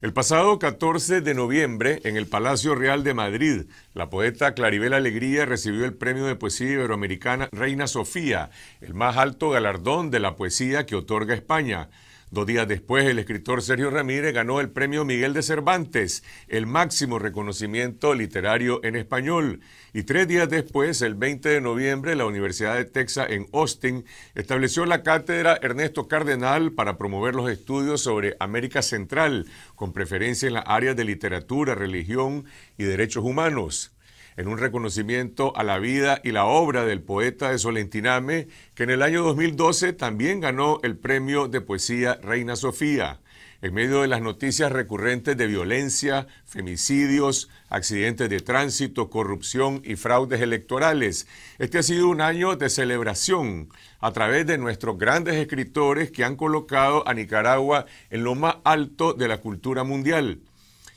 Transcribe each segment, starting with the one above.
El pasado 14 de noviembre, en el Palacio Real de Madrid, la poeta Claribel Alegría recibió el Premio de Poesía Iberoamericana Reina Sofía, el más alto galardón de la poesía que otorga España. Dos días después, el escritor Sergio Ramírez ganó el premio Miguel de Cervantes, el máximo reconocimiento literario en español. Y tres días después, el 20 de noviembre, la Universidad de Texas en Austin estableció la cátedra Ernesto Cardenal para promover los estudios sobre América Central, con preferencia en las áreas de literatura, religión y derechos humanos en un reconocimiento a la vida y la obra del poeta de Solentiname, que en el año 2012 también ganó el premio de poesía Reina Sofía. En medio de las noticias recurrentes de violencia, femicidios, accidentes de tránsito, corrupción y fraudes electorales, este ha sido un año de celebración a través de nuestros grandes escritores que han colocado a Nicaragua en lo más alto de la cultura mundial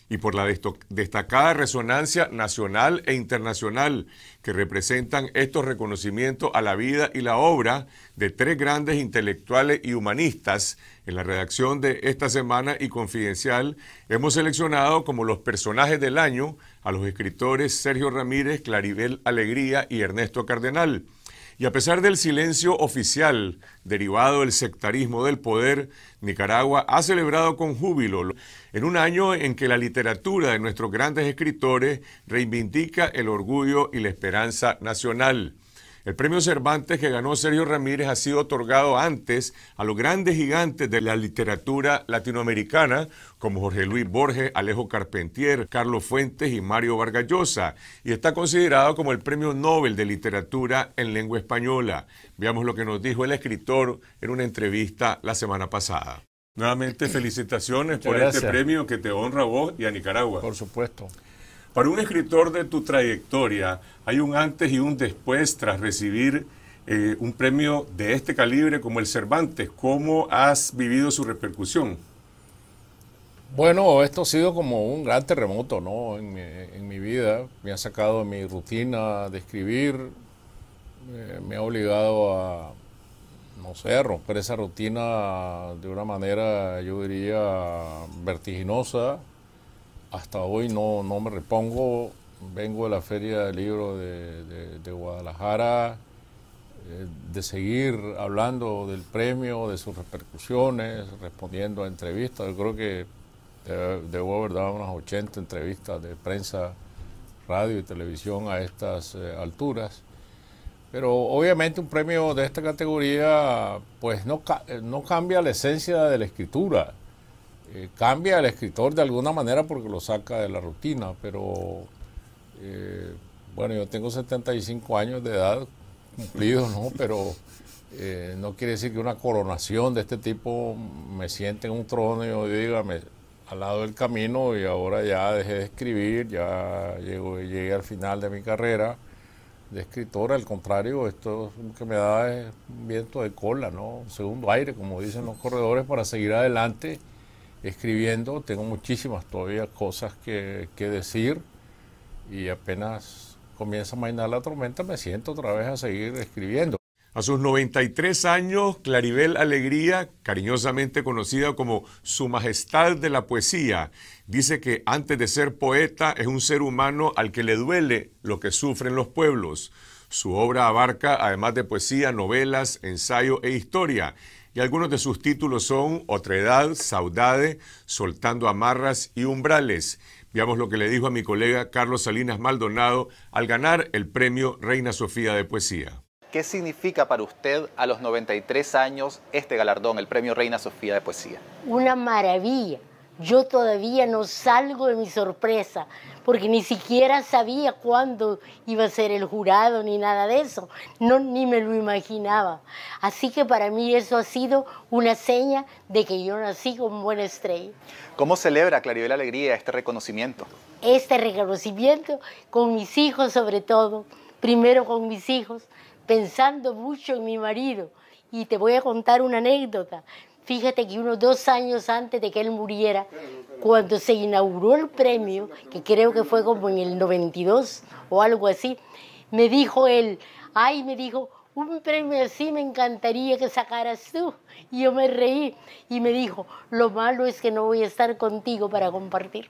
y por la destacada resonancia nacional e internacional que representan estos reconocimientos a la vida y la obra de tres grandes intelectuales y humanistas, en la redacción de esta semana y confidencial hemos seleccionado como los personajes del año a los escritores Sergio Ramírez, Claribel Alegría y Ernesto Cardenal. Y a pesar del silencio oficial derivado del sectarismo del poder, Nicaragua ha celebrado con júbilo en un año en que la literatura de nuestros grandes escritores reivindica el orgullo y la esperanza nacional. El premio Cervantes que ganó Sergio Ramírez ha sido otorgado antes a los grandes gigantes de la literatura latinoamericana, como Jorge Luis Borges, Alejo Carpentier, Carlos Fuentes y Mario Vargas Llosa, y está considerado como el premio Nobel de Literatura en Lengua Española. Veamos lo que nos dijo el escritor en una entrevista la semana pasada. Nuevamente, felicitaciones por este premio que te honra a vos y a Nicaragua. Por supuesto. Para un escritor de tu trayectoria, hay un antes y un después tras recibir eh, un premio de este calibre como el Cervantes. ¿Cómo has vivido su repercusión? Bueno, esto ha sido como un gran terremoto ¿no? en, mi, vida. Me ha sacado de mi rutina de escribir, eh, me ha obligado a, no sé, a romper esa rutina de una manera, yo diría, vertiginosa hasta hoy no, no me repongo. Vengo de la Feria del Libro de, Guadalajara, eh, de seguir hablando del premio, de sus repercusiones, respondiendo a entrevistas. Yo creo que debo haber dado unas 80 entrevistas de prensa, radio y televisión a estas eh, alturas. Pero obviamente un premio de esta categoría pues no, eh, no cambia la esencia de la escritura. Eh, cambia al escritor de alguna manera porque lo saca de la rutina, pero eh, bueno, yo tengo 75 años de edad cumplido ¿no? Pero eh, no quiere decir que una coronación de este tipo me siente en un trono y yo diga, al lado del camino y ahora ya dejé de escribir, ya llego, llegué al final de mi carrera de escritor, al contrario, esto que me da un viento de cola, ¿no? Un segundo aire, como dicen los corredores, para seguir adelante escribiendo, tengo muchísimas todavía cosas que, decir y apenas comienza a mainar la tormenta me siento otra vez a seguir escribiendo. A sus 93 años, Claribel Alegría, cariñosamente conocida como Su Majestad de la Poesía, dice que antes de ser poeta es un ser humano al que le duele lo que sufren los pueblos. Su obra abarca, además de poesía, novelas, ensayo e historia, y algunos de sus títulos son Otredad, Saudade, Soltando Amarras y Umbrales. Veamos lo que le dijo a mi colega Carlos Salinas Maldonado al ganar el premio Reina Sofía de Poesía. ¿Qué significa para usted a los 93 años este galardón, el premio Reina Sofía de Poesía? Una maravilla. Yo todavía no salgo de mi sorpresa porque ni siquiera sabía cuándo iba a ser el jurado ni nada de eso, no, ni me lo imaginaba. Así que para mí eso ha sido una seña de que yo nací con buena estrella. ¿Cómo celebra Claribel Alegría este reconocimiento? Este reconocimiento con mis hijos sobre todo, primero con mis hijos, pensando mucho en mi marido. Y te voy a contar una anécdota. Fíjate que unos dos años antes de que él muriera, cuando se inauguró el premio, que creo que fue como en el 92 o algo así, me dijo él, ay, me dijo, un premio así me encantaría que sacaras tú. Y yo me reí y me dijo, lo malo es que no voy a estar contigo para compartir.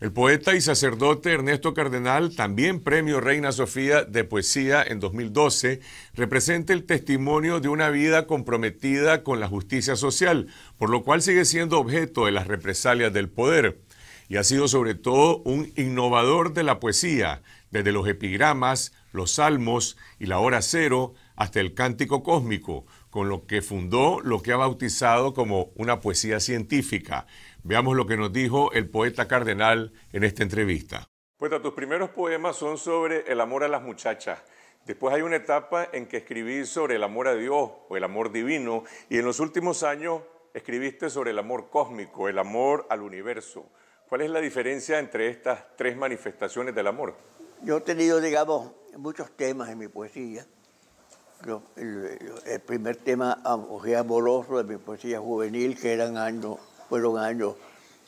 El poeta y sacerdote Ernesto Cardenal, también premio Reina Sofía de Poesía en 2012, representa el testimonio de una vida comprometida con la justicia social, por lo cual sigue siendo objeto de las represalias del poder. Y ha sido sobre todo un innovador de la poesía, desde los epigramas, los salmos y la hora cero hasta el cántico cósmico, con lo que fundó lo que ha bautizado como una poesía científica Veamos lo que nos dijo el poeta cardenal en esta entrevista. Pues tus primeros poemas son sobre el amor a las muchachas. Después hay una etapa en que escribís sobre el amor a Dios o el amor divino y en los últimos años escribiste sobre el amor cósmico, el amor al universo. ¿Cuál es la diferencia entre estas tres manifestaciones del amor? Yo he tenido, digamos, muchos temas en mi poesía. el, primer tema, ah, amoroso de mi poesía juvenil, que eran años fueron años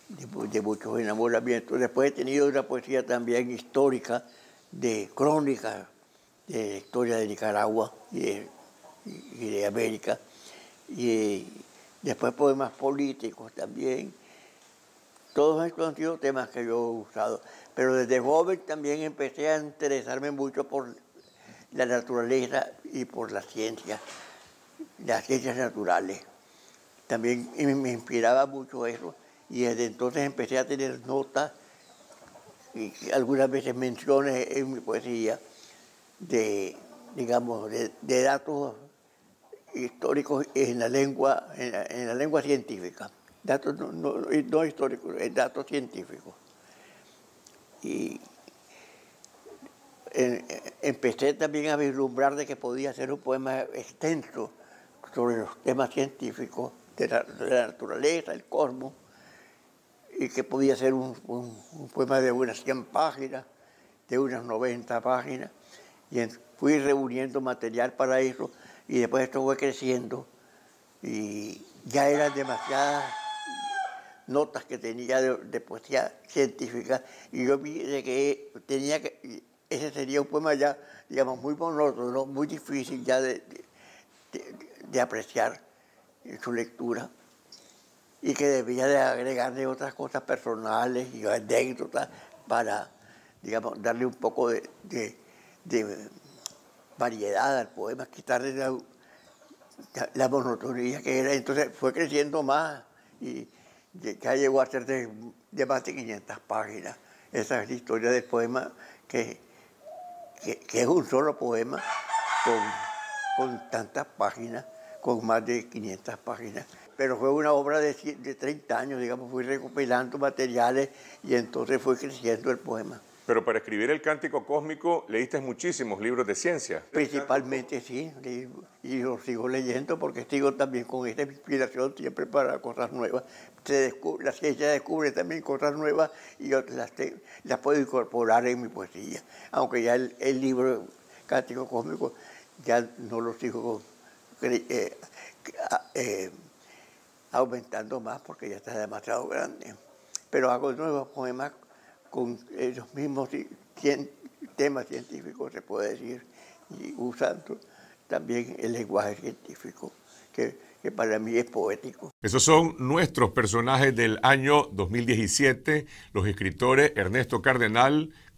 de, muchos enamoramientos. Después he tenido una poesía también histórica, de crónicas de la historia de Nicaragua y de, de América. Y después poemas políticos también. Todos estos han sido temas que yo he usado. Pero desde joven también empecé a interesarme mucho por la naturaleza y por la ciencia, las ciencias naturales también me inspiraba mucho eso. Y desde entonces empecé a tener notas y algunas veces menciones en mi poesía de, digamos, de, datos históricos en la lengua, en la, lengua científica, datos no, históricos, eh, datos científicos. Y empecé también a vislumbrar de que podía hacer un poema extenso sobre los temas científicos de la, naturaleza, el cosmos, y que podía ser un, poema de unas 100 páginas, de unas 90 páginas, y fui reuniendo material para eso, y después esto fue creciendo, y ya eran demasiadas notas que tenía de, poesía científica, y yo vi que tenía que, ese sería un poema ya, digamos, muy monótono, muy difícil ya de, de apreciar en su lectura y que debía de agregarle otras cosas personales y anécdotas para, digamos, darle un poco de, variedad al poema, quitarle la, monotonía que era. Entonces fue creciendo más y ya llegó a ser de, más de 500 páginas. Esa es la historia del poema que, es un solo poema con tantas páginas con más de 500 páginas. Pero fue una obra de, de 30 años, digamos, fui recopilando materiales y entonces fue creciendo el poema. Pero para escribir el Cántico Cósmico leíste muchísimos libros de ciencia. Principalmente sí, y los sigo leyendo porque sigo también con esta inspiración siempre para cosas nuevas. la ciencia descubre también cosas nuevas y las, las puedo incorporar en mi poesía. Aunque ya el, el libro Cántico Cósmico ya no lo sigo eh, ah, eh, aumentando más porque ya está demasiado grande. Pero hago nuevos poemas con los mismos temas científicos, se puede decir, y usando también el lenguaje científico, que, que para mí es poético. Esos son nuestros personajes del año 2017, los escritores Ernesto Cardenal,